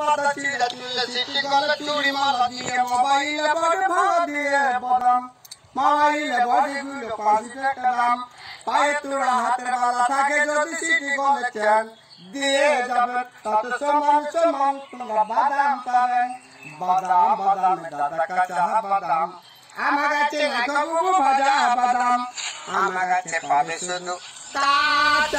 মাথা চিড়ে চুলে সিটি হাতের থাকে যদি সিটি দিয়ে যাবেন তাতে সমান সমান আমার কাছে ভাজা বাদাম আমার কাছে পাবে শুধু তাত